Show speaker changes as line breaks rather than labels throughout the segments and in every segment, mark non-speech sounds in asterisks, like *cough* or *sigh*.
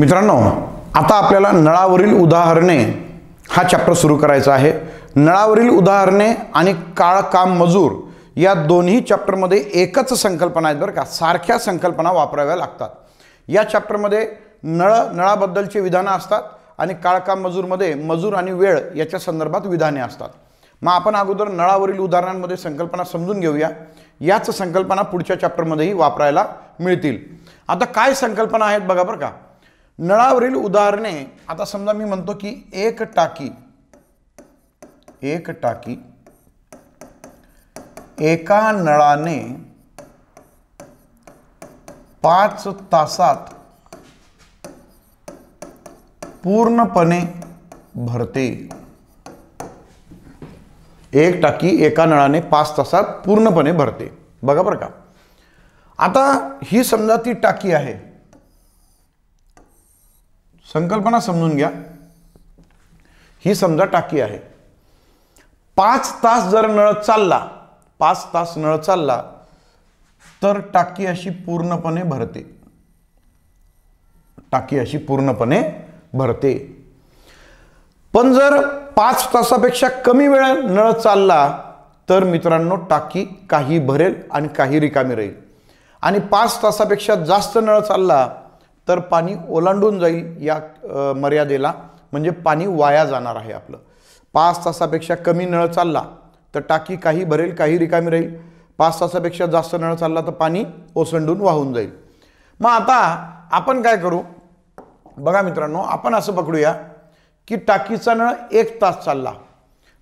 मित्रांनो आता आपल्याला नळावरील उदाहरणे हा चॅप्टर सुरू करायचा आहे नळावरील उदाहरणे आणि काळ काम मजूर या दोन्ही चॅप्टरमध्ये एकच संकल्पना आहेत बरं का सारख्या संकल्पना वापराव्या लागतात या चॅप्टरमध्ये नळ नळाबद्दलची विधानं असतात आणि काळकाम मजूरमध्ये मजूर आणि वेळ याच्या संदर्भात विधाने असतात मग आपण अगोदर नळावरील उदाहरणांमध्ये संकल्पना समजून घेऊया याच संकल्पना पुढच्या चॅप्टरमध्येही वापरायला मिळतील आता काय संकल्पना आहेत बघा बरं का नळावरील उदाहरणे आता समजा मी म्हणतो की एक टाकी एक टाकी एका नळाने पाच तासात पूर्णपणे भरते एक टाकी एका नळाने पाच तासात पूर्णपणे भरते बघा बरं का आता ही समजा ती टाकी आहे संकल्पना समजून घ्या ही समजा टाकी आहे पाच तास जर नळ चालला पाच तास नळ चालला तर टाकी अशी पूर्णपणे भरते टाकी अशी पूर्णपणे भरते पण जर पाच तासापेक्षा कमी वेळा नळ चालला तर मित्रांनो टाकी काही भरेल आणि काही रिकामी राहील आणि पाच तासापेक्षा जास्त नळ चालला तर पाणी ओलांडून जाईल या मर्यादेला म्हणजे पाणी वाया जाणार आहे आपलं पाच तासापेक्षा कमी नळ चालला तर टाकी काही भरेल काही रिकामी राहील पाच तासापेक्षा जास्त नळ चालला तर पाणी ओसंडून वाहून जाईल मग आता आपण काय करू बघा मित्रांनो आपण असं पकडूया की टाकीचा नळ एक तास चालला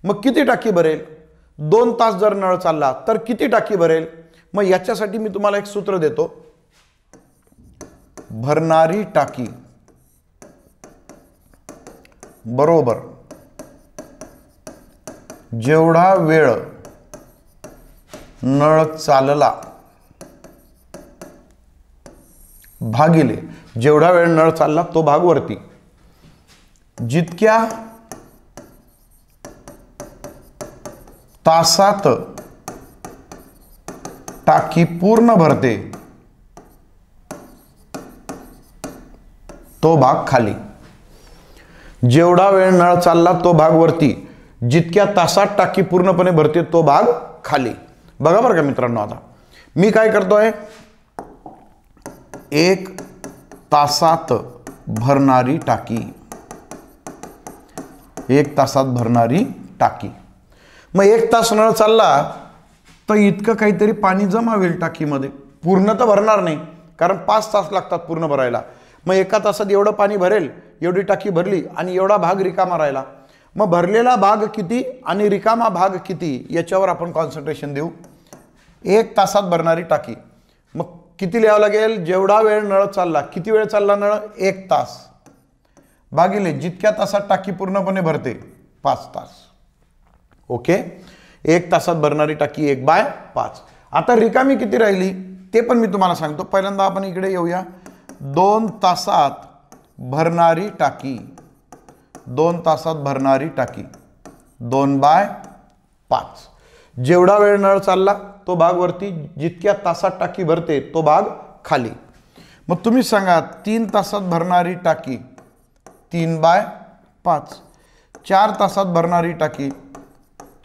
मग किती टाकी भरेल दोन तास जर नळ चालला तर किती टाकी भरेल मग याच्यासाठी मी तुम्हाला एक सूत्र देतो भरणारी टाकी बरोबर जेवढा वेळ नळ चालला भागिले जेवढा वेळ नळ चालला तो भाग वरती जितक्या तासात टाकी पूर्ण भरते तो भाग खाली जेवढा वेळ नळ चालला तो भाग वरती जितक्या तासात टाकी पूर्णपणे भरते तो भाग खाली बघा बरं का मित्रांनो आता मी काय करतोय एक तासात भरणारी टाकी एक तासात भरणारी टाकी मग एक तास नळ चालला तर इतकं काहीतरी पाणी जमा होईल टाकीमध्ये पूर्ण तर भरणार नाही कारण पाच तास लागतात पूर्ण भरायला मग एका तासात एवढं पाणी भरेल एवढी टाकी भरली आणि एवढा भाग रिकामा राहिला मग भरलेला भाग किती आणि रिकामा भाग किती याच्यावर आपण कॉन्सन्ट्रेशन देऊ एक तासात भरणारी टाकी मग किती लिहावं लागेल जेवढा वेळ नळ चालला किती वेळ चालला नळ एक तास भागिले जितक्या तासात टाकी पूर्णपणे भरते पाच तास ओके एक तासात भरणारी टाकी एक बाय पाच आता रिकामी किती राहिली ते पण मी तुम्हाला सांगतो पहिल्यांदा आपण इकडे येऊया दोन तासात भरणारी टाकी दोन तासात भरणारी टाकी दोन बाय पाच जेवढा वेळ नळ चालला तो भाग वरती जितक्या तासात टाकी भरते तो भाग खाली मग तुम्ही सांगा तीन तासात भरणारी टाकी तीन बाय पाच चार तासात भरणारी टाकी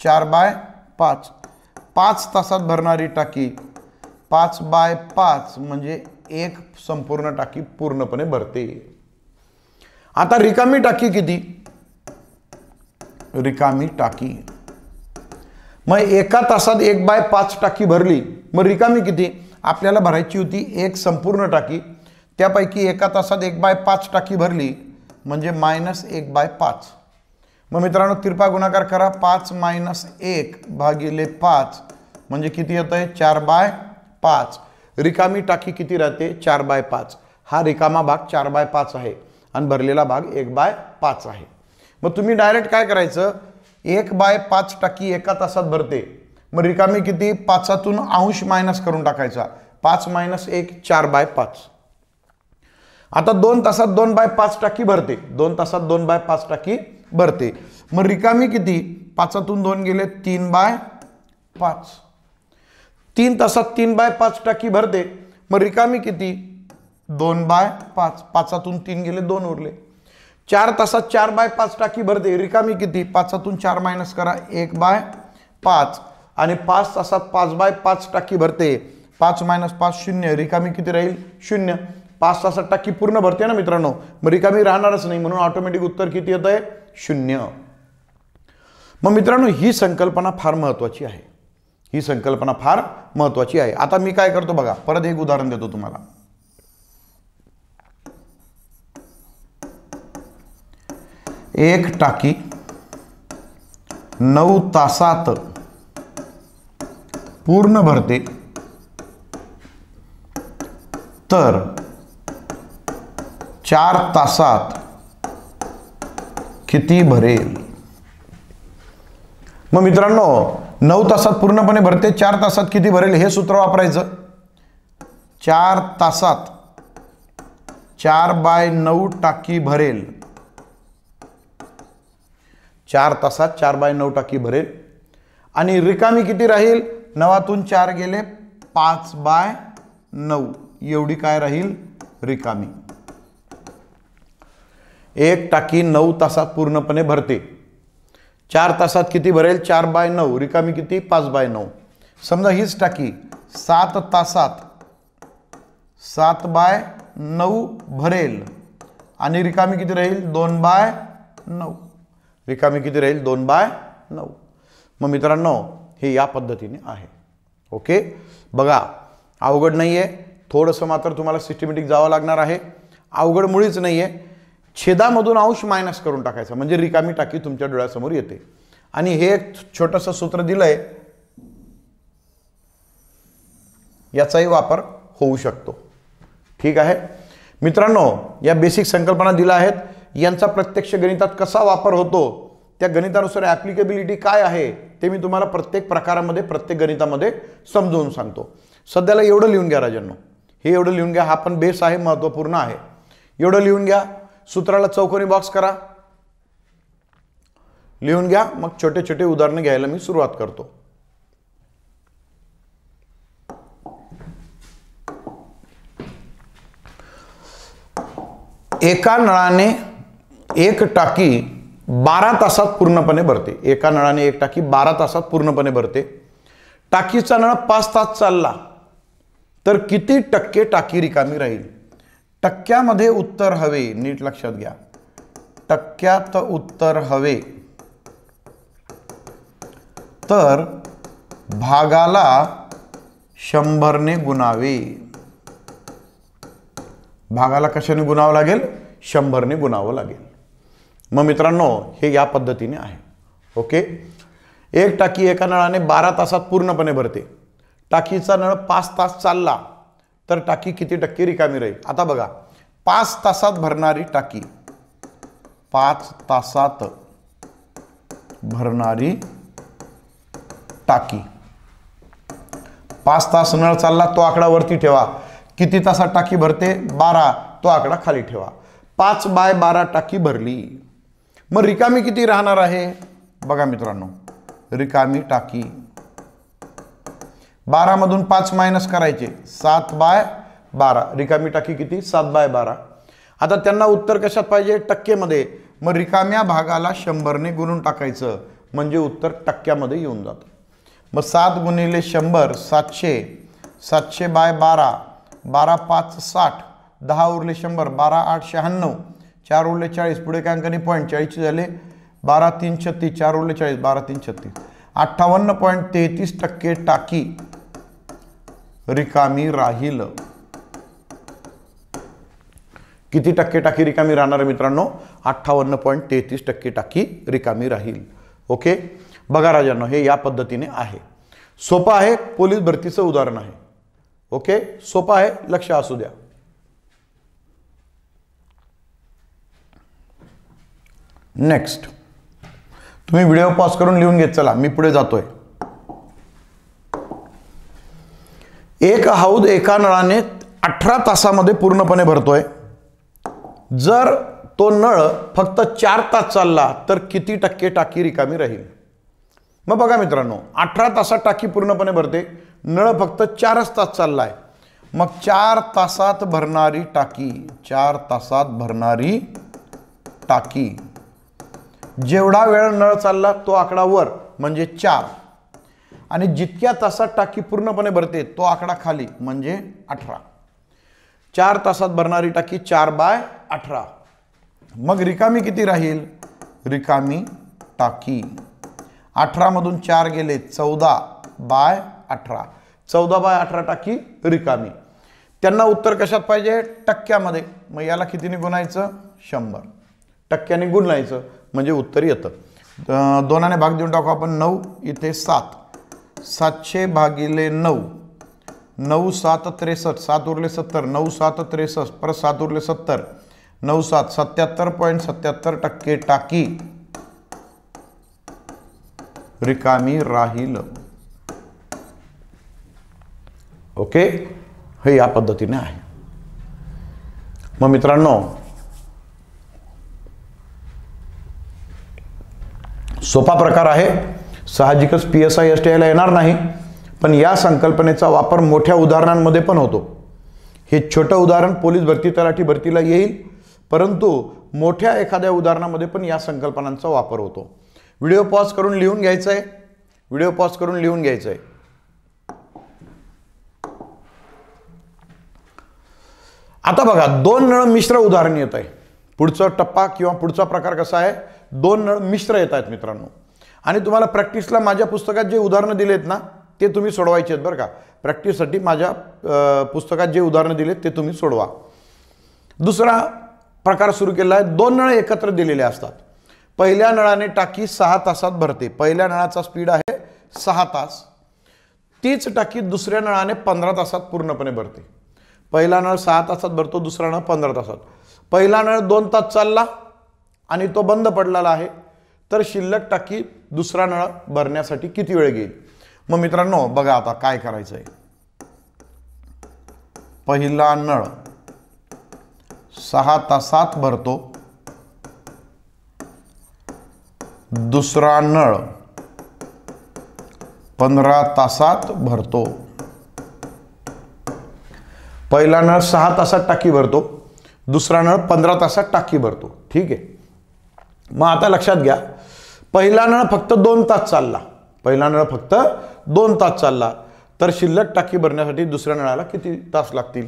चार बाय पाच पाच तासात भरणारी टाकी पाच बाय पाच म्हणजे एक संपूर्ण टाकी पूर्णपणे भरते आता रिकामी टाकी किती रिकामी टाकी मग एका तासात एक बाय पाच टाकी भरली मग रिकामी किती आपल्याला भरायची होती एक संपूर्ण टाकी त्यापैकी एका तासात एक बाय पाच टाकी भरली म्हणजे मायनस एक बाय पाच मग मित्रांनो तिरपा गुणाकार करा पाच मायनस एक भागिले पाच म्हणजे किती येतं आहे चार बाय पाच रिकामी टाकी किती राहते चार बाय पाच हा रिकामा भाग चार बाय पाच आहे आणि भरलेला भाग एक बाय पाच आहे मग तुम्ही डायरेक्ट काय करायचं एक बाय पाच टाकी एका तासात भरते मग रिकामी किती पाचातून अंश मायनस करून टाकायचा पाच मायनस एक चार बाय पाच आता दोन तासात दोन बाय पाच टाकी भरते दोन तासात दोन बाय पाच टाकी भरते मग रिकामी किती पाचातून दोन गेले तीन बाय पाच तीन तासात तीन बाय पाच टाकी भरते मग रिकामी किती दोन बाय पाच पाचातून तीन गेले दोन उरले चार तासात चार बाय पाच टाकी भरते रिकामी किती पाचातून चार मायनस करा एक बाय पाच आणि पाच तासात पाच बाय पाच टाकी भरते पाच मायनस पाच शून्य रिकामी किती राहील शून्य पाच तासात टाकी पूर्ण भरते ना मित्रांनो मग रिकामी राहणारच नाही म्हणून ऑटोमॅटिक उत्तर किती येत आहे शून्य मग मित्रांनो ही संकल्पना फार महत्त्वाची आहे ही संकल्पना फार महत्वाची आहे आता मी काय करतो बघा परत एक उदाहरण देतो तुम्हाला एक टाकी नऊ तासात पूर्ण भरते तर चार तासात किती भरेल मग मित्रांनो नऊ तासात पूर्णपणे भरते चार तासात किती भरेल हे सूत्र वापरायचं चार तासात चार बाय नऊ टाकी भरेल चार तासात चार बाय नऊ टाकी भरेल आणि रिकामी किती राहील नवातून चार गेले पाच बाय नऊ एवढी काय राहील रिकामी एक टाकी नऊ तासात पूर्णपणे भरते चार तासात किती भरेल चार बाय नऊ रिकामी किती पाच बाय नऊ समजा हीच टाकी सात तासात सात बाय नऊ भरेल आणि रिकामी किती राहील दोन बाय नऊ रिकामी किती राहील दोन बाय नऊ मग मित्रांनो हे या पद्धतीने आहे ओके बघा अवघड नाही आहे थोडंसं मात्र तुम्हाला सिस्टमॅटिक जावं लागणार आहे अवघड मुळीच नाही आहे छेदामधून अंश मायनस करून टाकायचा म्हणजे रिकामी टाकी तुमच्या डोळ्यासमोर येते आणि हे एक छोटंसं सूत्र दिलंय याचाही वापर होऊ शकतो ठीक आहे मित्रांनो या बेसिक संकल्पना दिल्या आहेत यांचा प्रत्यक्ष गणितात कसा वापर होतो त्या गणितानुसार ॲप्लिकेबिलिटी काय आहे ते मी तुम्हाला प्रत्येक प्रकारामध्ये प्रत्येक गणितामध्ये समजवून सांगतो सध्याला एवढं लिहून घ्या राजांनो हे एवढं लिहून घ्या हा पण बेस आहे महत्त्वपूर्ण आहे एवढं लिहून घ्या सूत्राला चौकोनी बॉक्स करा लिहून घ्या मग छोटे छोटे उदाहरण घ्यायला मी सुरुवात करतो एका नळाने एक टाकी बारा तासात पूर्णपणे भरते एका नळाने एक टाकी बारा तासात पूर्णपणे भरते टाकीचा नळ पाच तास चालला तर किती टक्के टाकी रिकामी राहील टक्क्यामध्ये उत्तर हवे नीट लक्षात घ्या टक्क्यात उत्तर हवे तर भागाला शंभरने गुणावे भागाला कशाने गुणावं लागेल शंभरने गुणावं लागेल मग मित्रांनो हे या पद्धतीने आहे ओके एक टाकी एका नळाने बारा तासात पूर्णपणे भरते टाकीचा नळ पाच तास चालला तर टाकी किती टक्के रिकामी राहील आता बघा पाच तासात भरणारी टाकी पाच तासात भरणारी टाकी पाच तास नळ चालला तो आकडा वरती ठेवा किती तासात टाकी भरते बारा तो आकडा खाली ठेवा पाच बाय बारा टाकी भरली मग रिकामी किती राहणार आहे बघा मित्रांनो रिकामी टाकी बारामधून पाच मायनस करायचे सात बाय बारा रिकामी टाकी किती सात बाय बारा आता त्यांना उत्तर कशात पाहिजे टक्केमध्ये मग रिकाम्या भागाला शंभरने गुणून टाकायचं म्हणजे उत्तर टक्क्यामध्ये येऊन जातं मग सात गुणिले शंभर सातशे सातशे बाय बारा बारा पाच साठ दहा उरले शंभर बारा आठ शहाण्णव चार उरले चाळीस पुढे काय अंकाने पॉईंट चाळीसचे झाले बारा तीन छत्तीस चार उरले चाळीस बारा तीन छत्तीस अठ्ठावन्न पॉईंट तेहतीस टक्के टाकी रिकामी राहील किती टक्के टाकी रिकामी राहणार आहे मित्रांनो अठ्ठावन्न पॉईंट तेहतीस टक्के टाकी रिकामी राहील ओके बघा राजांनो हे या पद्धतीने आहे सोपं आहे पोलीस भरतीचं उदाहरण आहे ओके सोपं आहे लक्ष असू द्या नेक्स्ट तुम्ही व्हिडिओ पॉज करून लिहून घेत चला मी पुढे जातोय एक हौद एका नळाने अठरा तासामध्ये पूर्णपणे भरतोय जर तो नळ फक्त चार तास चालला तर किती टक्के टाकी रिकामी राहील मग बघा मित्रांनो अठरा तासात टाकी पूर्णपणे भरते नळ फक्त चारच तास चालला आहे मग चार तासात भरणारी टाकी चार तासात भरणारी टाकी जेवढा वेळ नळ चालला तो आकडा वर म्हणजे चार आणि जितक्या तासात टाकी पूर्णपणे भरते तो आकडा खाली म्हणजे अठरा चार तासात भरणारी टाकी चार बाय अठरा मग रिकामी किती राहील रिकामी टाकी अठरामधून चार गेले चौदा बाय अठरा चौदा बाय अठरा टाकी रिकामी त्यांना उत्तर कशात पाहिजे टक्क्यामध्ये मग याला कितीने गुणायचं शंभर टक्क्याने गुणायचं म्हणजे उत्तर येतं दोनाने भाग देऊन टाकू आपण नऊ इथे सात सातशे भागिले नऊ नऊ सात त्रेसष्ट सात उरले सत्तर नऊ सात त्रेसष्ट परत सात उरले सत्तर नऊ सात सत्याहत्तर पॉईंट सत्याहत्तर टक्के टाकी रिकामी राहील ओके हे या पद्धतीने आहे मग मित्रांनो सोपा प्रकार आहे साहजिकच P S I S T आयला येणार नाही पण या संकल्पनेचा वापर मोठ्या उदाहरणांमध्ये पण होतो हे छोटं उदाहरण पोलीस भरती तलाठी भरतीला येईल परंतु मोठ्या एखाद्या उदाहरणामध्ये पण या संकल्पनांचा वापर होतो व्हिडिओ पॉज करून लिहून घ्यायचं आहे व्हिडिओ पॉज करून लिहून घ्यायचं आहे आता बघा दोन नळ मिश्र उदाहरण येत आहे पुढचा टप्पा किंवा पुढचा प्रकार कसा आहे दोन नळ मिश्र येत आहेत मित्रांनो आणि तुम्हाला प्रॅक्टिसला माझ्या पुस्तकात जे उदाहरणं दिलेत ना ते तुम्ही सोडवायचे आहेत बरं का प्रॅक्टिससाठी माझ्या पुस्तकात जे उदाहरणं दिलेत ते तुम्ही सोडवा दुसरा प्रकार सुरू केला आहे दोन नळ एकत्र दिलेले असतात पहिल्या नळाने टाकी सहा तासात भरते पहिल्या नळाचा स्पीड आहे सहा तास तीच टाकी दुसऱ्या नळाने पंधरा तासात पूर्णपणे भरते पहिला नळ सहा तासात भरतो दुसरा नळ पंधरा तासात पहिला नळ दोन तास चालला आणि तो बंद पडलेला आहे तर शिल्लक टाकी दुसरा नळ भरण्यासाठी किती वेळ घेईल मग मित्रांनो बघा आता काय करायचं आहे पहिला नळ सहा तासात भरतो दुसरा नळ पंधरा तासात भरतो पहिला नळ सहा तासात टाकी भरतो दुसरा नळ पंधरा तासात टाकी भरतो ठीक आहे मग आता लक्षात घ्या पहिला नळ फक्त दोन तास चालला पहिला नळ फक्त दोन तास चालला तर शिल्लक टाकी भरण्यासाठी दुसऱ्या नळाला किती तास लागतील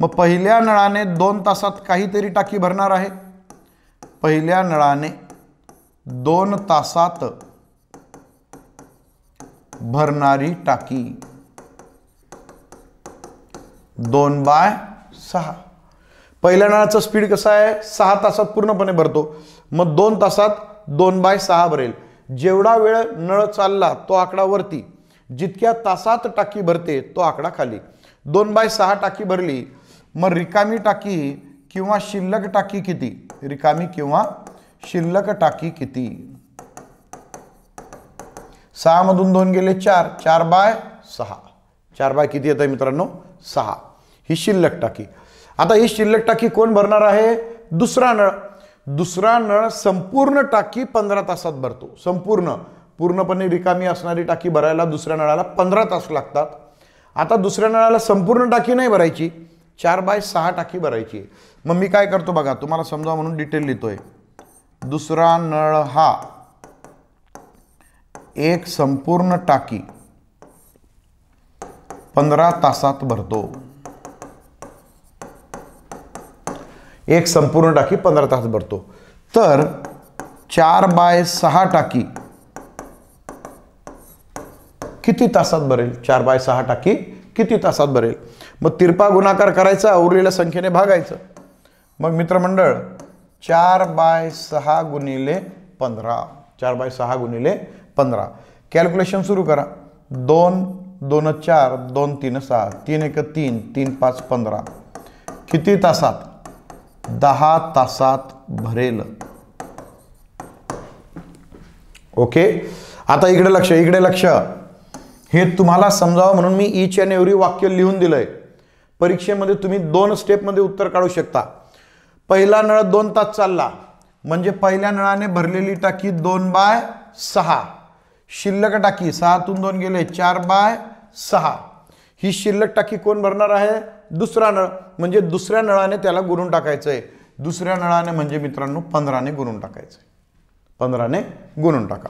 मग पहिल्या नळाने दोन तासात काहीतरी टाकी भरणार आहे पहिल्या नळाने दोन तासात भरणारी टाकी दोन बाय सहा पहिल्या नळाचं स्पीड कसं आहे सहा तासात पूर्णपणे भरतो मग दोन तासात दोन बाय सहा भरेल जेवढा वेळ नळ चालला तो आकडा वरती जितक्या तासात टाकी भरते तो आकडा खाली दोन बाय सहा टाकी भरली मग रिकामी टाकी किंवा शिल्लक टाकी किती रिकामी किंवा शिल्लक टाकी किती मधून दोन गेले चार चार बाय सहा चार बाय किती येत आहे मित्रांनो सहा ही शिल्लक टाकी आता ही शिल्लक टाकी कोण भरणार आहे दुसरा नळ दुसरा नळ संपूर्ण टाकी पंधरा तासात भरतो संपूर्ण पूर्णपणे रिकामी असणारी टाकी भरायला दुसऱ्या नळाला पंधरा तास लागतात आता दुसऱ्या नळाला संपूर्ण टाकी नाही भरायची चार बाय सहा टाकी भरायची मग मी काय करतो बघा तुम्हाला समजा म्हणून डिटेल लिहितोय दुसरा नळ हा एक संपूर्ण टाकी पंधरा तासात भरतो एक संपूर्ण टाकी पंधरा तास भरतो तर चार बाय सहा टाकी किती तासात भरेल चार बाय सहा टाकी किती तासात भरेल मग तिरपा गुणाकार करायचा उरलेल्या संख्येने भागायचं मग मित्रमंडळ चार बाय सहा गुणिले पंधरा चार बाय सहा गुणिले पंधरा कॅल्क्युलेशन सुरू करा दोन दोन चार दोन तीन सहा तीन एक तीन तीन पाच पंधरा किती तासात दहा तासात भरेल ओके
आता इकडे लक्ष
इकडे लक्ष हे तुम्हाला समजावं म्हणून मी ईच अँड एव्हरी वाक्य लिहून दिलंय परीक्षेमध्ये तुम्ही दोन स्टेपमध्ये उत्तर काढू शकता पहिला नळ दोन तास चालला म्हणजे पहिल्या नळाने भरलेली टाकी दोन बाय सहा शिल्लक टाकी सहातून दोन गेले चार बाय सहा ही शिल्लक टाकी कोण भरणार आहे दुसरा नळ म्हणजे दुसऱ्या नळाने त्याला गुरून टाकायचं आहे दुसऱ्या नळाने म्हणजे मित्रांनो पंधराने गुरून टाकायचं आहे पंधराने गुरून टाका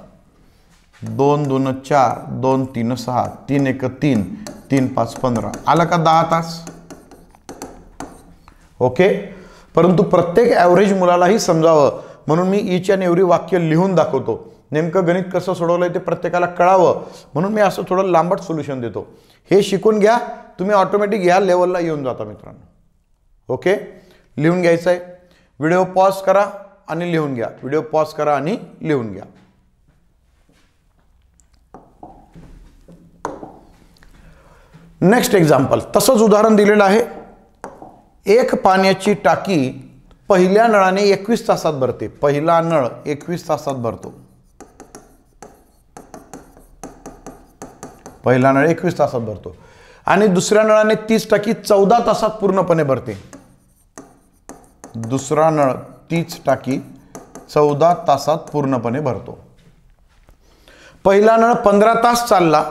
दोन दोन चार दोन तीन सहा तीन एक तीन तीन पाच पंधरा आला का दहा तास ओके परंतु प्रत्येक ॲव्हरेज मुलालाही समजावं म्हणून मी ईच अँड एव्हरी वाक्य लिहून दाखवतो नेमकं गणित कसं सोडवलं आहे ते प्रत्येकाला कळावं म्हणून मी असं थोडं लांबट सोल्युशन देतो हे शिकून घ्या तुम्ही ऑटोमॅटिक ह्या लेवलला येऊन जाता मित्रांनो ओके लिहून घ्यायचं आहे व्हिडिओ पॉज करा आणि लिहून घ्या व्हिडिओ पॉज करा आणि लिहून घ्या नेक्स्ट एक्झाम्पल तसंच उदाहरण दिलेलं आहे एक पाण्याची टाकी पहिल्या नळाने एकवीस तासात भरते पहिला नळ एकवीस तासात भरतो पहिला नळ एकवीस तासात भरतो आणि दुसऱ्या नळाने तीस टाकी चौदा तासात पूर्णपणे भरते दुसरा नळ तीस टाकी चौदा तासात पूर्णपणे भरतो पहिला नळ पंधरा तास चालला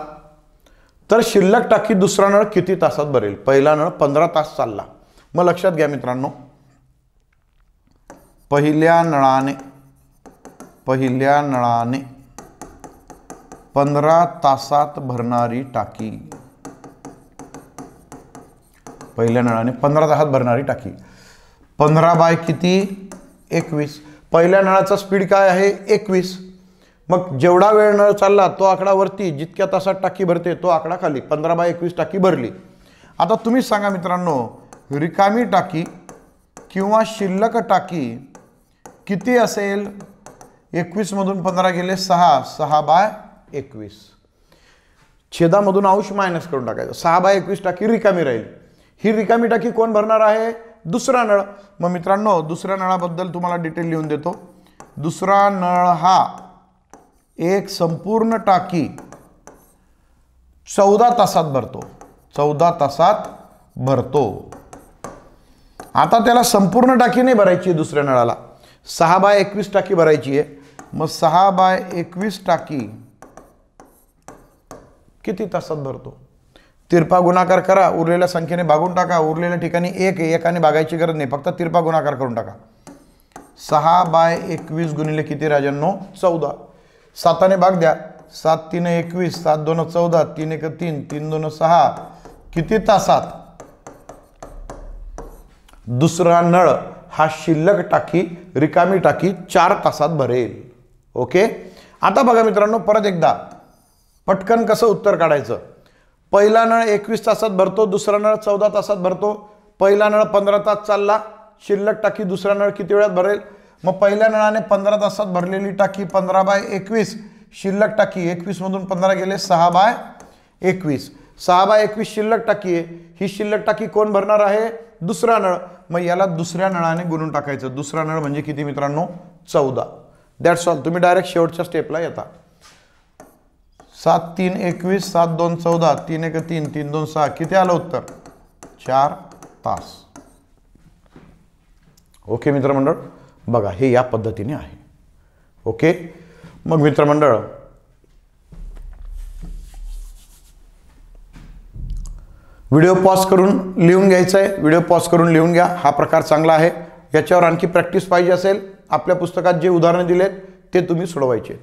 तर शिल्लक टाकी दुसरा नळ किती तासात भरेल पहिला नळ पंधरा तास चालला मग लक्षात घ्या मित्रांनो पहिल्या नळाने पहिल्या नळाने पंधरा तासात भरणारी टाकी पहिल्या नळाने पंधरा तासात भरणारी टाकी पंधरा बाय किती एकवीस पहिल्या नळाचा स्पीड काय आहे एकवीस मग जेवढा वेळ नळ चालला तो आकडा वरती जितक्या तासात टाकी भरते तो आकडा खाली पंधरा बाय एकवीस टाकी भरली आता तुम्ही सांगा मित्रांनो रिकामी टाकी किंवा शिल्लक टाकी किती असेल एकवीसमधून पंधरा गेले सहा सहा बाय एकवीस छेदामधून अंश मायनस करून टाकायचं सहा बाय एकवीस टाकी रिकामी राहील ही रिकामी टाकी कोण भरणार आहे दुसरा नळ मग मित्रांनो दुसऱ्या नळाबद्दल तुम्हाला डिटेल लिहून देतो दुसरा नळ हा एक संपूर्ण टाकी चौदा तासात भरतो चौदा तासात भरतो आता त्याला संपूर्ण टाकी नाही भरायची आहे दुसऱ्या नळाला सहा बाय एकवीस टाकी भरायची आहे मग सहा बाय एकवीस टाकी किती तासात भरतो तिरपा गुणाकार करा उरलेल्या संख्येने भागून टाका उरलेल्या ठिकाणी एक एकाने भागायची गरज नाही फक्त तिरपा गुणाकार करून टाका सहा बाय एकवीस गुणिले किती राजांनो चौदा साताने भाग द्या सात तीन एकवीस सात दोन चौदा तीन एक तीन तीन दोन सहा किती तासात दुसरा नळ हा शिल्लक टाकी रिकामी टाकी चार तासात भरेल ओके आता बघा मित्रांनो परत एकदा पटकन कसं उत्तर काढायचं पहिला नळ एकवीस तासात भरतो दुसरा नळ चौदा तासात भरतो पहिला नळ पंधरा तास चालला शिल्लक टाकी दुसरा नळ किती वेळात भरेल मग पहिल्या नळाने पंधरा तासात भरलेली टाकी पंधरा बाय एकवीस शिल्लक टाकी एकवीसमधून पंधरा गेले सहा बाय एकवीस सहा बाय एकवीस शिल्लक टाकी आहे ही शिल्लक टाकी कोण भरणार आहे दुसरा नळ मग याला दुसऱ्या नळाने गुणून टाकायचं दुसरा नळ म्हणजे किती मित्रांनो चौदा दॅट्स ऑल तुम्ही डायरेक्ट शेवटच्या स्टेपला येता सात तीन एकवीस सात दोन चौदा तीन एक तीन तीन दोन सहा किती आलं उत्तर चार तास ओके मित्रमंडळ बघा हे या पद्धतीने आहे ओके मग मित्रमंडळ व्हिडिओ पॉज करून लिहून घ्यायचं आहे व्हिडिओ पॉज करून लिहून घ्या हा प्रकार चांगला आहे याच्यावर आणखी प्रॅक्टिस पाहिजे असेल आपल्या पुस्तकात जे उदाहरणं दिलेत ते तुम्ही सोडवायचे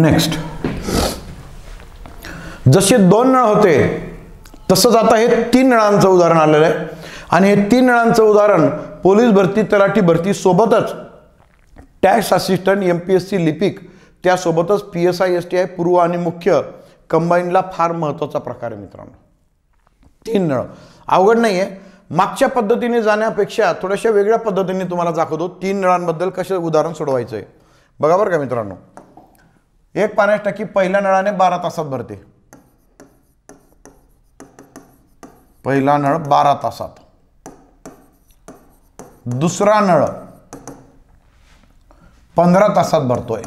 नेक्स्ट जसे दोन नळ होते तसंच आता हे तीन नळांचं उदाहरण आलेलं आहे आणि हे तीन नळांचं उदाहरण पोलीस भरती तलाठी भरती सोबतच tax assistant M P S C लिपिक त्यासोबतच P S I S T I पूर्व आणि मुख्य कंबाईनला फार महत्त्वाचा प्रकार आहे मित्रांनो तीन नळ अवघड नाही आहे मागच्या पद्धतीने जाण्यापेक्षा थोड्याशा वेगळ्या पद्धतीने तुम्हाला दाखवतो तीन नळांबद्दल कसे उदाहरण सोडवायचं आहे बघा बरं का मित्रांनो एक पाण्यास टाकी पहिल्या नळाने बारा तासात भरते पहिला नळ बारा तासात दुसरा नळ पंधरा तासात भरतोय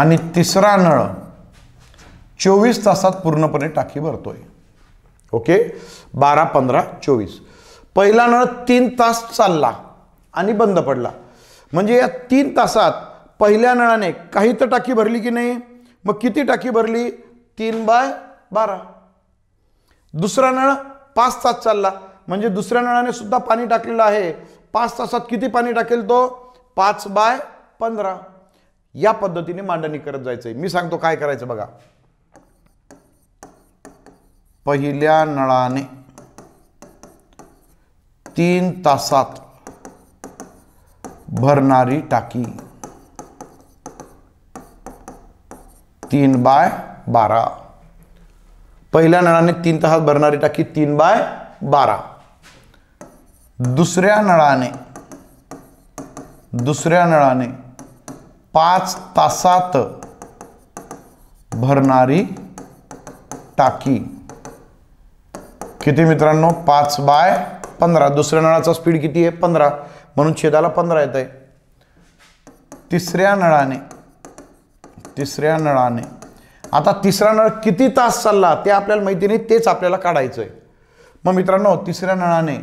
आणि तिसरा नळ चोवीस तासात पूर्णपणे टाकी भरतोय ओके बारा पंधरा चोवीस पहिला नळ तीन तास चालला आणि बंद पडला म्हणजे या तीन तासात पहिल्या नळाने काही तर टाकी भरली की नाही मग किती टाकी भरली तीन बाय बारा दुसरा नळ पाच तास चालला म्हणजे दुसऱ्या नळाने सुद्धा पाणी टाकलेलं आहे पाच तासात किती पाणी टाकेल तो पाच बाय पंधरा या पद्धतीने मांडणी करत जायचंय मी सांगतो काय करायचं बघा पहिल्या नळाने तीन तासात भरणारी टाकी तीन बाय बारा पहिल्या नळाने तीन तासात भरणारी टाकी तीन बाय बारा दुसऱ्या नळाने दुसऱ्या नळाने पाच तासात भरणारी टाकी किती मित्रांनो पाच बाय पंधरा दुसऱ्या नळाचा स्पीड किती आहे पंधरा म्हणून छेदाला पंधरा येत आहे तिसऱ्या नळाने तिसऱ्या नळाने आता तिसरा नळ किती तास चालला ते आपल्याला माहिती नाही तेच आपल्याला काढायचं आहे मग मित्रांनो तिसऱ्या नळाने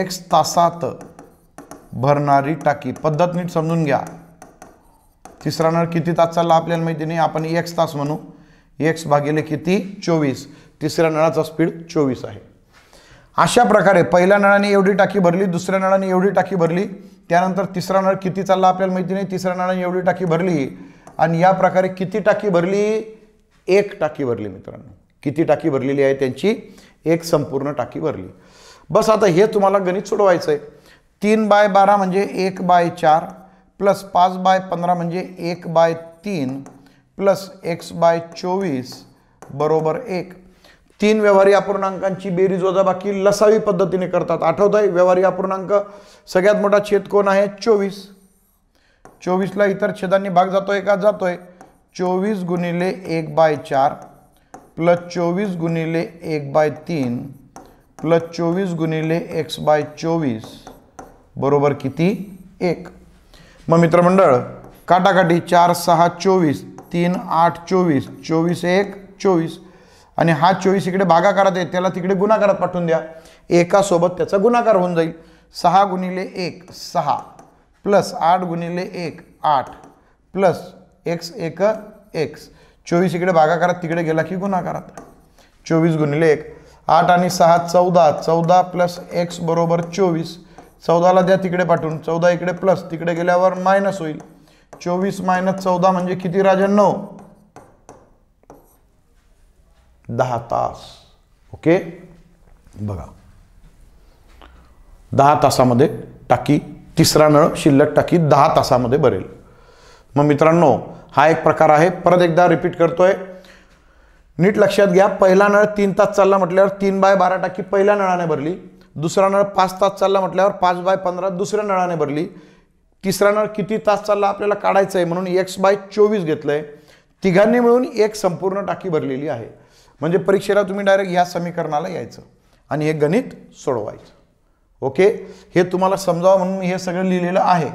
एक तासात भरणारी टाकी पद्धत नीट समजून घ्या तिसरा नळ किती तास चालला आपल्याला माहिती नाही आपण एक तास म्हणू एक्स भागिले किती चोवीस तिसऱ्या नळाचा स्पीड चोवीस आहे अशा प्रकारे पहिल्या नळाने एवढी टाकी भरली दुसऱ्या नळाने एवढी टाकी भरली त्यानंतर तिसरा नळ किती चालला आपल्याला माहिती नाही तिसऱ्या नळाने एवढी टाकी भरली आणि या प्रकारे किती टाकी भरली एक टाकी भरली मित्रांनो किती टाकी भरलेली आहे त्यांची एक संपूर्ण टाकी भरली बस आता हे तुम्हाला गणित सोडवायचं आहे तीन बाय बारा म्हणजे एक बाय चार प्लस पाच बाय पंधरा म्हणजे एक बाय तीन प्लस एक्स बाय चोवीस बरोबर एक तीन व्यवहारी अपूर्णांकांची बेरीज बाकी लसावी पद्धतीने करतात आठवत आहे व्यवहारी अपूर्णांक सगळ्यात मोठा छेद कोण आहे चोवीस चोवीसला इतर छेदांनी भाग जातोय का जातोय चोवीस गुणिले एक बाय चार प्लस चोवीस गुणिले एक बाय तीन प्लस चोवीस गुणिले एक्स बाय चोवीस बरोबर किती एक मग मित्रमंडळ काटाकाटी चार सहा चोवीस तीन आठ चोवीस चोवीस एक चोवीस आणि हा चोवीस इकडे भागाकारात आहे त्याला तिकडे गुणाकारात पाठवून द्या एकासोबत त्याचा गुणाकार होऊन जाईल सहा गुणिले एक सहा प्लस आठ गुणिले एक आठ प्लस एक्स एक एक्स चोवीस इकडे भागाकारात तिकडे गेला की गुणाकारात चोवीस गुणिले एक आठ आणि सहा चौदा चौदा प्लस एक्स बरोबर चोवीस चौदाला द्या तिकडे पाठवून चौदा इकडे प्लस तिकडे गेल्यावर मायनस होईल चोवीस मायनस चौदा म्हणजे किती राजा नऊ दहा तास ओके बघा दहा तासामध्ये टाकी तिसरा नळ शिल्लक टाकी दहा तासामध्ये भरेल मग मित्रांनो हा एक प्रकार आहे परत एकदा रिपीट करतोय नीट लक्षात घ्या पहिला नळ तीन तास चालला म्हटल्यावर तीन बाय बारा टाकी पहिल्या नळाने भरली दुसरा नळ पाच तास चालला म्हटल्यावर पाच बाय पंधरा दुसऱ्या नळाने भरली तिसरा नळ किती तास चालला आपल्याला काढायचं आहे म्हणून एक्स बाय चोवीस घेतलं आहे तिघांनी मिळून एक संपूर्ण टाकी भरलेली आहे म्हणजे परीक्षेला तुम्ही डायरेक्ट या समीकरणाला यायचं आणि हे गणित सोडवायचं ओके हे तुम्हाला समजावं म्हणून मी हे सगळं लिहिलेलं आहे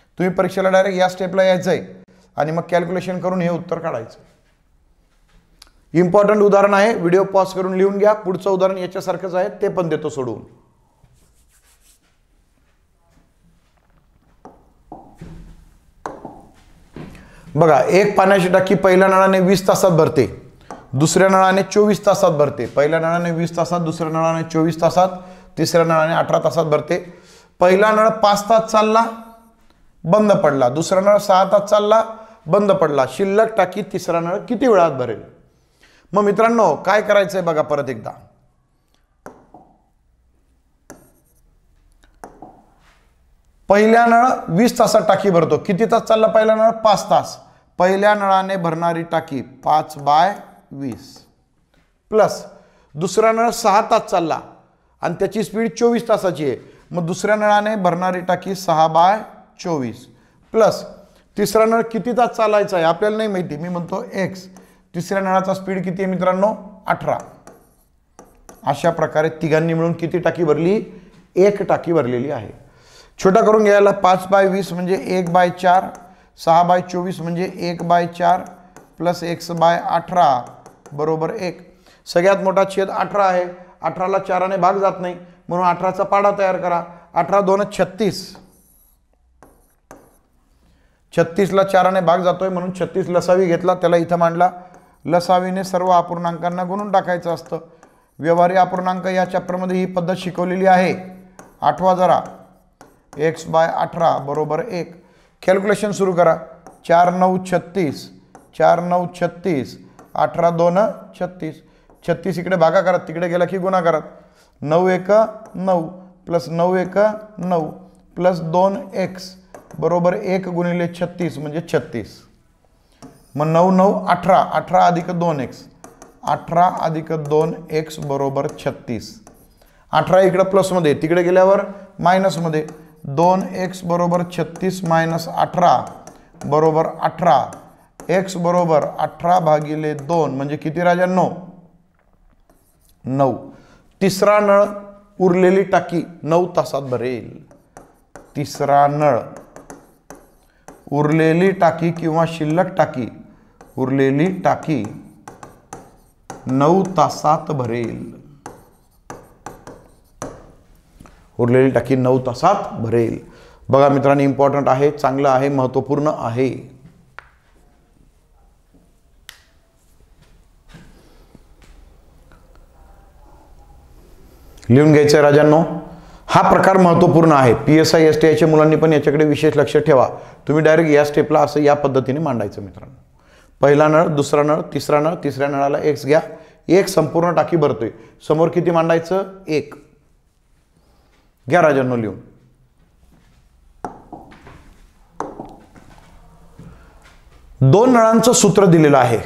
तुम्ही परीक्षेला डायरेक्ट या स्टेपला यायचं आहे आणि मग कॅल्क्युलेशन करून हे उत्तर काढायचं इम्पॉर्टंट उदाहरण आहे व्हिडिओ पॉज करून लिहून घ्या पुढचं उदाहरण याच्यासारखंच आहे ते पण देतो सोडवून बघा एक पाण्याची टाकी पहिल्या नळाने वीस तासात भरते दुसऱ्या नळाने चोवीस तासात भरते पहिल्या नळाने वीस तासात दुसऱ्या नळाने चोवीस तासात तिसऱ्या नळाने अठरा तासात भरते पहिला नळ पाच तास चालला बंद पडला दुसरा नळ सहा तास चालला बंद पडला शिल्लक टाकी तिसरा नळ किती वेळात भरेल मग मित्रांनो काय करायचंय बघा परत एकदा पहिल्या नळ वीस तासात टाकी भरतो किती तास चालला पहिला नळ पाच तास पहिल्या नळाने भरणारी टाकी पाच बाय वीस प्लस दुसरा नळ सहा तास चालला आणि त्याची स्पीड चोवीस तासाची आहे मग दुसऱ्या नळाने भरणारी टाकी सहा बाय चोवीस प्लस तिसरा नळ किती तास चालायचा आहे आपल्याला नाही माहिती मी म्हणतो एक्स तिसऱ्या नळाचा स्पीड किती आहे मित्रांनो अठरा अशा प्रकारे तिघांनी मिळून किती टाकी भरली एक टाकी भरलेली आहे छोटा करून घ्यायला पाच बाय वीस म्हणजे एक बाय चार सहा बाय चोवीस म्हणजे एक बाय चार प्लस एक्स बाय अठरा बरोबर एक सगळ्यात मोठा छेद अठरा आहे अठराला चाराने भाग जात नाही म्हणून अठराचा पाडा तयार करा अठरा दोन छत्तीस छत्तीसला चाराने भाग जातोय म्हणून छत्तीस लसावी घेतला त्याला इथं मांडला लसावीने सर्व अपूर्णांकांना गुणून टाकायचं असतं व्यवहारी अपूर्णांक या चॅप्टरमध्ये ही पद्धत शिकवलेली आहे आठवा जरा एक्स बाय अठरा बरोबर एक कॅल्क्युलेशन सुरू करा चार नऊ छत्तीस चार नऊ छत्तीस अठरा दोन छत्तीस छत्तीस इकडे भागा करत तिकडे गेला की करत नऊ एक नऊ प्लस नऊ एक नऊ प्लस दोन एक्स बरोबर एक गुणिले छत्तीस म्हणजे छत्तीस मग नऊ नऊ अठरा अठरा अधिक दोन एक्स अठरा अधिक दोन एक्स बरोबर छत्तीस अठरा इकडं प्लसमध्ये तिकडे गेल्यावर मायनसमध्ये दोन एक्स बरोबर छत्तीस मायनस अठरा बरोबर अठरा एक्स बरोबर अठरा भागिले दोन म्हणजे किती राजा नऊ नऊ तिसरा नळ उरलेली टाकी नऊ तासात भरेल तिसरा नळ उरलेली टाकी किंवा शिल्लक टाकी उरलेली टाकी नऊ तासात भरेल उरलेली टाकी नऊ तासात भरेल बघा मित्रांनो इम्पॉर्टंट आहे चांगलं आहे महत्त्वपूर्ण आहे लिहून घ्यायचं आहे राजांनो हा प्रकार महत्त्वपूर्ण आहे P S I S T आयच्या मुलांनी पण याच्याकडे विशेष लक्ष ठेवा तुम्ही डायरेक्ट या स्टेपला असं या पद्धतीने मांडायचं मित्रांनो पहिला नळ दुसरा नळ तिसरा नळ तिसऱ्या नळाला एक्स घ्या एक संपूर्ण टाकी भरतोय समोर किती मांडायचं एक घ्या राजांनो लिहून दोन नळांचं सूत्र दिलेलं आहे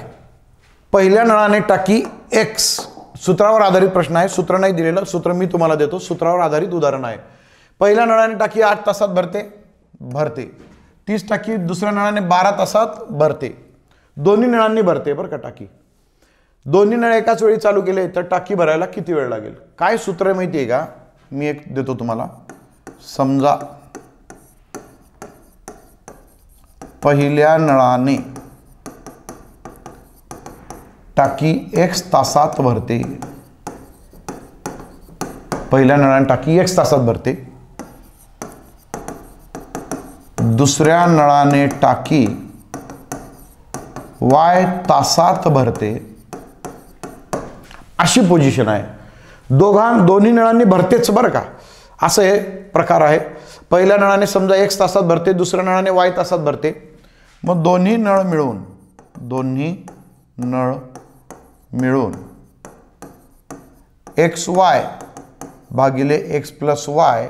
पहिल्या नळाने टाकी एक्स सूत्रावर आधारित प्रश्न आहे सूत्र नाही दिलेलं सूत्र मी तुम्हाला देतो सूत्रावर आधारित उदाहरण आहे पहिल्या नळाने टाकी आठ तासात भरते भरते तीस टाकी दुसऱ्या नळाने बारा तासात भरते दोन्ही नळांनी भरते बरं का टाकी दोन्ही नळ एकाच वेळी चालू केले तर टाकी भरायला किती वेळ लागेल काय सूत्र माहिती आहे का मी एक देतो तुम्हाला समजा पहिल्या नळाने टाकी एक्स तासात भरते पहिल्या नळाने टाकी एक्स तासात भरते दुसऱ्या नळाने टाकी वाय तासात भरते अशी पोझिशन आहे दोघां दोन्ही नळांनी भरतेच बरं का असं हे प्रकार आहे पहिल्या नळाने समजा एक्स तासात भरते दुसऱ्या नळाने वाय तासात भरते मग दोन्ही नळ मिळून दोन्ही नळ मिळून एक्स वाय भागिले एक्स प्लस वाय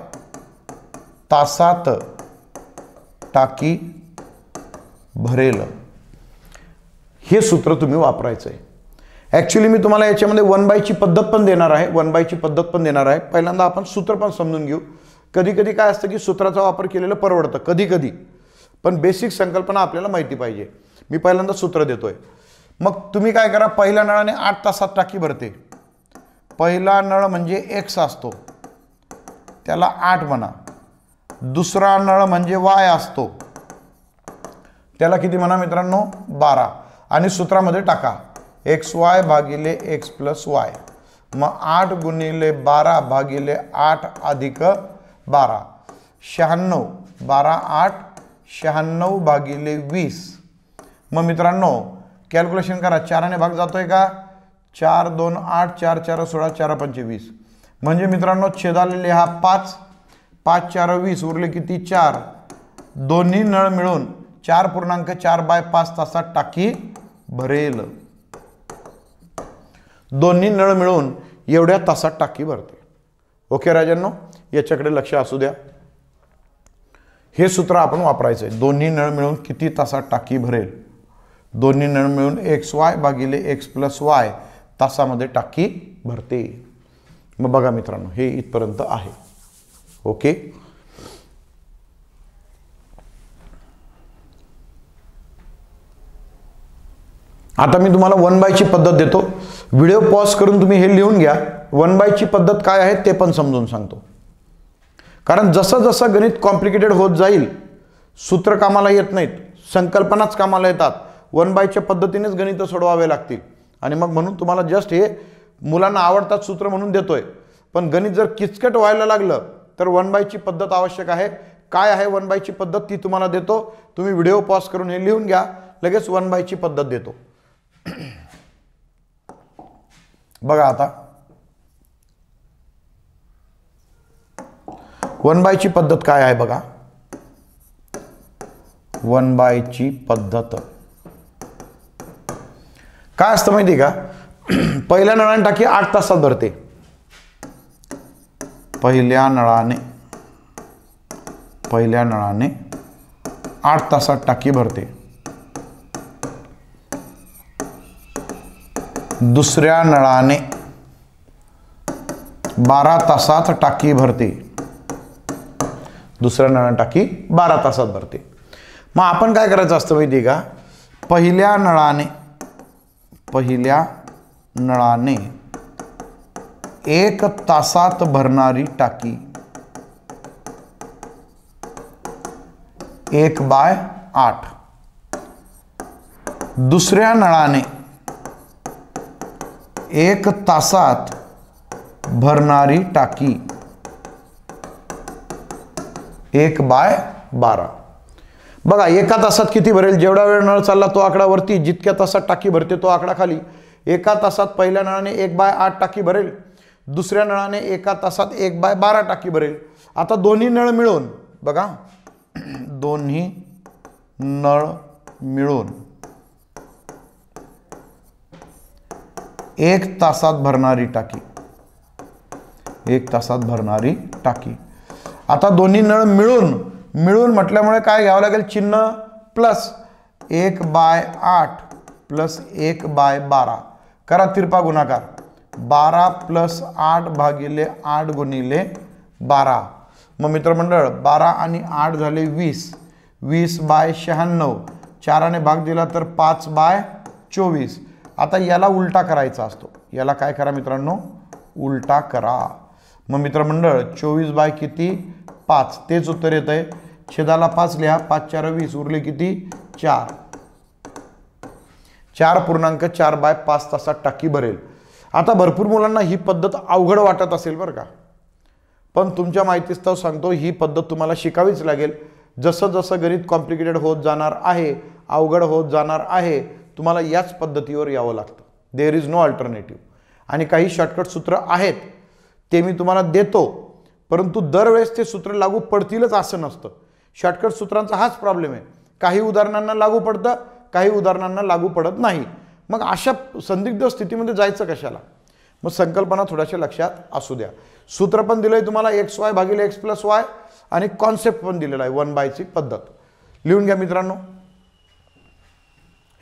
तासात टाकी भरेल हे सूत्र तुम्ही वापरायचं आहे ॲक्च्युली मी तुम्हाला याच्यामध्ये वन बायची पद्धत पण देणार आहे वन बायची पद्धत पण देणार आहे पहिल्यांदा आपण सूत्र पण समजून घेऊ कधी कधी काय असतं की सूत्राचा वापर केलेलं परवडतं कधी कधी पण बेसिक संकल्पना आपल्याला माहिती पाहिजे मी पहिल्यांदा सूत्र देतो आहे मग तुम्ही काय करा पहिल्या नळाने आठ तासात टाकी भरते पहिला नळ म्हणजे एक्स असतो त्याला आठ म्हणा दुसरा नळ म्हणजे वाय असतो त्याला किती म्हणा मित्रांनो बारा आणि सूत्रामध्ये टाका एक्स वाय भागिले एक्स प्लस वाय मग आठ गुणिले बारा भागिले आठ अधिक बारा शहाण्णव बारा आठ शहाण्णव भागिले वीस मग मित्रांनो कॅल्क्युलेशन करा चाराने भाग जातो आहे का चार दोन आठ चार चार सोळा चार पंचवीस म्हणजे मित्रांनो छेदालेले हा पाच पाच चार वीस उरले किती चार दोन्ही नळ मिळून चार पूर्णांक चार बाय पाच तासात टाकी भरेल दोन्ही नळ मिळून एवढ्या तासात टाकी भरते ओके राजांनो याच्याकडे लक्ष असू द्या हे सूत्र आपण वापरायचं आहे दोन्ही नळ मिळून किती तासात टाकी भरेल दोन्ही नळ मिळून एक्स वाय भागिले एक्स प्लस वाय तासामध्ये टाकी भरते मग बघा मित्रांनो हे इथपर्यंत आहे ओके आता मी तुम्हाला वन बायची पद्धत देतो व्हिडिओ पॉज करून तुम्ही हे लिहून घ्या वन बायची पद्धत काय आहे ते पण समजून सांगतो कारण जसं जसं गणित कॉम्प्लिकेटेड होत जाईल सूत्र कामाला येत नाहीत संकल्पनाच कामाला येतात वन बायच्या पद्धतीनेच गणितं सोडवावे लागतील आणि मग म्हणून तुम्हाला जस्ट हे मुलांना आवडतात सूत्र म्हणून देतोय पण गणित जर किचकट व्हायला लागलं तर वन बायची पद्धत आवश्यक आहे काय आहे वन बायची पद्धत ती तुम्हाला देतो तुम्ही व्हिडिओ पॉज करून हे लिहून घ्या लगेच वन बायची पद्धत देतो *clears throat* बघा आता वन बायची पद्धत काय आहे बघा वन बायची पद्धत काय असतं माहिती का *clears throat* पहिल्या नळाने टाकी आठ तासात भरते पहिल्या नळाने पहिल्या नळाने आठ तासात टाकी भरते दुसऱ्या नळाने बारा तासात टाकी भरते दुसऱ्या नळाने टाकी बारा तासात भरते मग आपण काय करायचं असतं माहिती का पहिल्या नळाने पहिल्या नळाने एक तासात भरणारी टाकी एक बाय आठ दुसऱ्या नळाने एक तासात भरणारी टाकी एक बाय बारा बघा एका तासात किती भरेल जेवढा वेळ नळ चालला तो आकडा वरती जितक्या तासात टाकी भरते तो आकडा खाली एका तासात पहिल्या नळाने एक बाय आठ टाकी भरेल दुसऱ्या नळाने एका तासात एक बाय बारा टाकी भरेल आता दोन्ही नळ मिळून बघा दोन्ही नळ मिळून एक तासात भरणारी टाकी एक तासात भरणारी टाकी आता दोन्ही नळ मिळून मिळून म्हटल्यामुळे काय घ्यावं लागेल चिन्ह प्लस एक बाय आठ प्लस एक बाय बारा करा तिरपा गुणाकार बारा प्लस आठ भागिले आठ गुणिले बारा मग मित्रमंडळ बारा आणि आठ झाले वीस वीस बाय शहाण्णव चाराने भाग दिला तर पाच बाय चोवीस आता याला उलटा करायचा असतो याला काय करा मित्रांनो उलटा करा मग मित्रमंडळ चोवीस बाय किती पाच तेच उत्तर येतं आहे छेदाला पाच लिहा पाच चार वीस उरले किती चार चार पूर्णांक चार बाय पाच तासात टाकी भरेल आता भरपूर मुलांना ही पद्धत अवघड वाटत असेल बरं का पण तुमच्या माहितीस्तव सांगतो ही पद्धत तुम्हाला शिकावीच लागेल जसं जसं गणित कॉम्प्लिकेटेड होत जाणार आहे अवघड होत जाणार आहे तुम्हाला याच पद्धतीवर यावं लागतं देअर इज नो अल्टरनेटिव्ह आणि काही शॉर्टकट सूत्र आहेत ते मी तुम्हाला देतो परंतु दरवेळेस ते सूत्र लागू पडतीलच असं नसतं शॉर्टकट सूत्रांचा हाच प्रॉब्लेम आहे काही उदाहरणांना लागू पडतं काही उदाहरणांना लागू पडत नाही मग अशा संदिग्ध स्थितीमध्ये जायचं कशाला मग संकल्पना थोड्याशा लक्षात असू द्या सूत्र पण दिलं आहे तुम्हाला एक्स वाय भागीले एक्स प्लस वाय आणि कॉन्सेप्ट पण दिलेला आहे वन बायची पद्धत लिहून घ्या मित्रांनो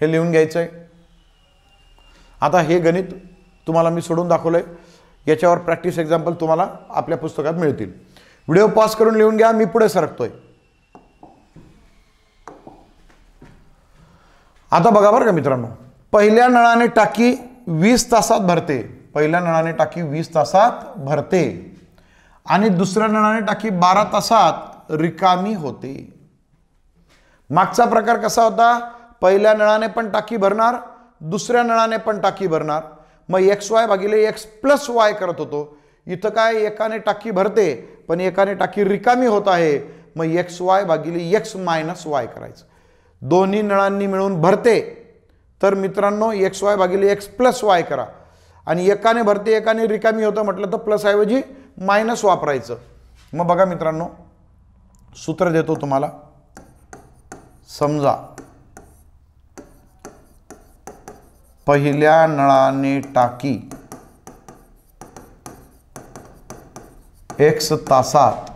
हे लिहून घ्यायचं आहे आता हे गणित तुम्हाला मी सोडून दाखवलं आहे याच्यावर प्रॅक्टिस एक्झाम्पल तुम्हाला आपल्या पुस्तकात मिळतील व्हिडिओ पॉज करून लिहून घ्या मी पुढे सरकतोय आता बघा बरं का मित्रांनो पहिल्या नळाने टाकी वीस तासात भरते पहिल्या नळाने टाकी वीस तासात भरते आणि दुसऱ्या नळाने टाकी बारा तासात रिकामी होते मागचा प्रकार कसा होता पहिल्या नळाने पण टाकी भरणार दुसऱ्या नळाने पण टाकी भरणार मग एक्स वाय भागिले एक्स प्लस वाय करत होतो इथं काय एकाने टाकी भरते पण एकाने टाकी रिकामी होत आहे मग एक्स वाय भागिले एक्स मायनस वाय करायचं दोन्ही नळांनी मिळून भरते तर मित्रांनो एक्स वाय भागिले एक्स प्लस वाय करा आणि एकाने भरते एकाने रिकामी होतं म्हटलं तर प्लस प्लसऐवजी मायनस वापरायचं मग बघा मित्रांनो सूत्र देतो तुम्हाला समजा पहिल्या नळाने टाकी एक्स तासात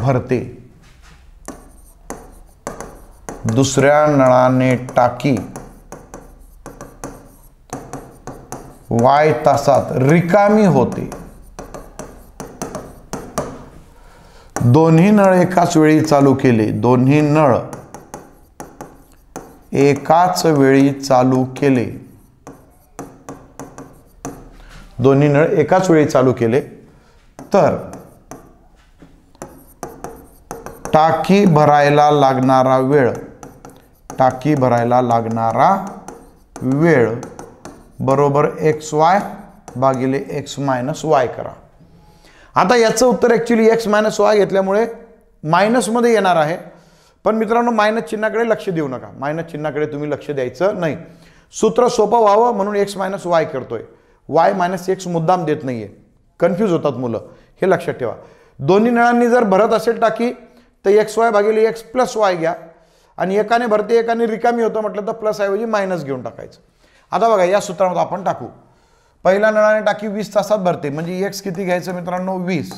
भरते दुसऱ्या नळाने टाकी वाय तासात रिकामी होते दोन्ही नळ एकाच वेळी चालू केले दोन्ही नळ एकाच वेळी चालू केले दोन्ही नळ एकाच वेळी चालू केले तर टाकी भरायला लागणारा वेळ टाकी भरायला लागणारा वेळ बरोबर एक्स वाय भागिले एक्स मायनस वाय करा आता याचं उत्तर ॲक्च्युली एक्स मायनस वाय घेतल्यामुळे मायनसमध्ये येणार आहे पण मित्रांनो मायनस चिन्हाकडे लक्ष देऊ नका मायनस चिन्हाकडे तुम्ही लक्ष द्यायचं नाही सूत्र सोपं व्हावं म्हणून एक्स मायनस वाय करतोय वाय मायनस एक्स मुद्दाम देत नाही आहे कन्फ्यूज होतात मुलं हे लक्षात ठेवा दोन्ही नळांनी जर भरत असेल टाकी तर एक्स वाय भागिले एक्स प्लस वाय घ्या आणि एकाने भरते एकाने रिकामी होतं म्हटलं तर प्लस ऐवजी मायनस घेऊन टाकायचं आता बघा या सूत्रामध्ये आपण टाकू पहिल्या नळाने टाकी वीस तासात भरते म्हणजे एक्स किती घ्यायचं मित्रांनो वीस